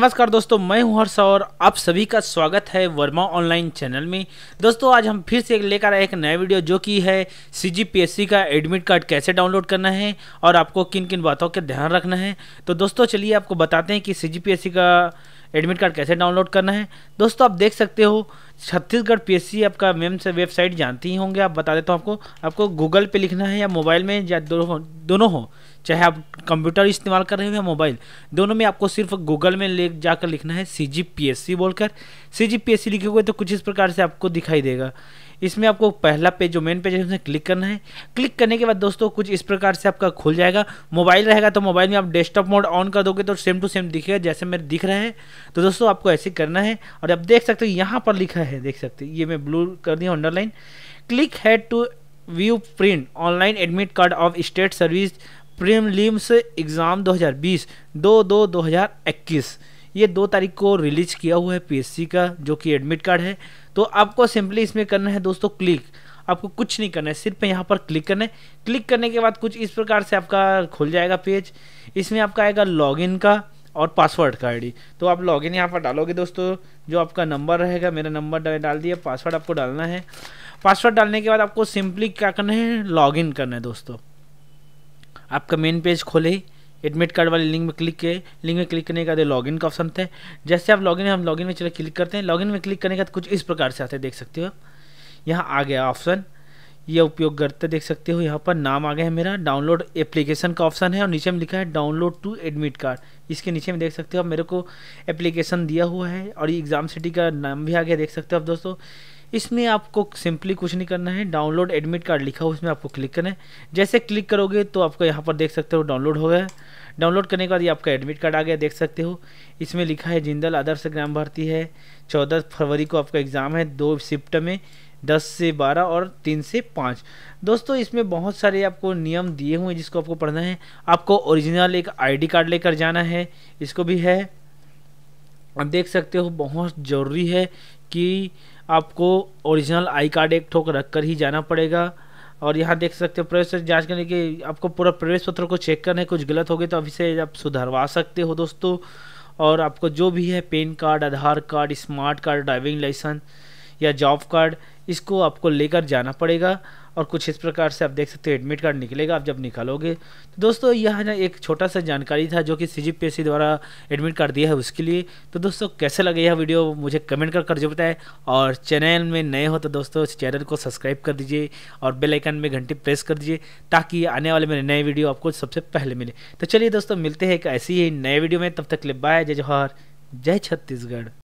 नमस्कार दोस्तों मैं हूं हर्ष और आप सभी का स्वागत है वर्मा ऑनलाइन चैनल में दोस्तों आज हम फिर से लेकर आए एक नया वीडियो जो कि है सी का एडमिट कार्ड कैसे डाउनलोड करना है और आपको किन किन बातों का ध्यान रखना है तो दोस्तों चलिए आपको बताते हैं कि सी का एडमिट कार्ड कैसे डाउनलोड करना है दोस्तों आप देख सकते हो छत्तीसगढ़ पीएससी आपका मेम से वेबसाइट जानते ही होंगे आप बता देता हूँ आपको आपको गूगल पे लिखना है या मोबाइल में या दोनों दोनों हो चाहे आप कंप्यूटर इस्तेमाल कर रहे हो या मोबाइल दोनों में आपको सिर्फ गूगल में ले जाकर लिखना है सी जी पी एस सी बोलकर सी जी पी एस सी हुए तो कुछ इस प्रकार से आपको दिखाई देगा इसमें आपको पहला पेज जो मेन पेज है उसमें क्लिक करना है क्लिक करने के बाद दोस्तों कुछ इस प्रकार से आपका खुल जाएगा मोबाइल रहेगा तो मोबाइल में आप डेस्कटॉप मोड ऑन कर दोगे तो सेम टू सेम दिखेगा जैसे मेरे दिख रहा है तो दोस्तों आपको ऐसे करना है और आप देख सकते हो यहाँ पर लिखा है है देख सकते ये मैं ब्लू कर दिया underline click here to view print online admit card of state service prelims exam 2020 दो दो 2021 ये दो तारीख को रिलीज किया हुआ है पीएससी का जो कि एडमिट कार्ड है तो आपको सिंपली इसमें करना है दोस्तों क्लिक आपको कुछ नहीं करना है सिर्फ यहाँ पर क्लिक करना है क्लिक करने के बाद कुछ इस प्रकार से आपका खुल जाएगा पेज इसमें आपका आएगा लॉगिन का और पासवर्ड का आईडी तो आप लॉगिन यहाँ पर डालोगे दोस्तों जो आपका नंबर रहेगा मेरा नंबर डाल दिया पासवर्ड आपको डालना है पासवर्ड डालने के बाद आपको सिंपली क्या करना है लॉगिन करना है दोस्तों आपका मेन पेज खोले एडमिट कार्ड वाले लिंक में क्लिक किए लिंक में क्लिक करने के बाद लॉगिन का ऑप्शन थे जैसे आप लॉगिन हम लॉगिन में चले क्लिक करते हैं लॉगिन में क्लिक करने के बाद कुछ इस प्रकार से आते हैं देख सकते हो यहाँ आ गया ऑप्शन यह उपयोग करते देख सकते हो यहाँ पर नाम आ गया है मेरा डाउनलोड एप्लीकेशन का ऑप्शन है और नीचे में लिखा है डाउनलोड टू एडमिट कार्ड इसके नीचे में देख सकते हो आप मेरे को एप्लीकेशन दिया हुआ है और ये एग्ज़ाम सिटी का नाम भी आ गया देख सकते हो आप दोस्तों इसमें आपको सिंपली कुछ नहीं करना है डाउनलोड एडमिट कार्ड लिखा हो उसमें आपको क्लिक करना है जैसे क्लिक करोगे तो आपको यहाँ पर देख सकते हो डाउनलोड हो गया डाउनलोड करने के बाद ये आपका एडमिट कार्ड आ गया देख सकते हो इसमें लिखा है जिंदल आदर्श ग्राम भर्ती है चौदह फरवरी को आपका एग्ज़ाम है दो शिफ्ट में दस से बारह और तीन से पाँच दोस्तों इसमें बहुत सारे आपको नियम दिए हुए हैं जिसको आपको पढ़ना है आपको ओरिजिनल एक आईडी कार्ड लेकर जाना है इसको भी है आप देख सकते हो बहुत ज़रूरी है कि आपको ओरिजिनल आई कार्ड एक ठोक रख कर ही जाना पड़ेगा और यहाँ देख सकते हो प्रवेश जांच करने के आपको पूरा प्रवेश पत्र को चेक करना है कुछ गलत हो गया तो अभी से आप सुधरवा सकते हो दोस्तों और आपको जो भी है pan card Aadhaar card smart card driving licence या जॉब कार्ड इसको आपको लेकर जाना पड़ेगा और कुछ इस प्रकार से आप देख सकते हो एडमिट कार्ड निकलेगा आप जब निकालोगे तो दोस्तों यह ना एक छोटा सा जानकारी था जो कि सी जी पी द्वारा एडमिट कार्ड दिया है उसके लिए तो दोस्तों कैसे लगे यह वीडियो मुझे कमेंट कर कर जो बताएं और चैनल में नए हो तो दोस्तों इस चैनल को सब्सक्राइब कर दीजिए और बेलाइकन में घंटी प्रेस कर दीजिए ताकि आने वाले मेरे नए वीडियो आपको सबसे पहले मिले तो चलिए दोस्तों मिलते हैं एक ऐसी ही नए वीडियो में तब तक लिब्बा है जय जवाहर जय छत्तीसगढ़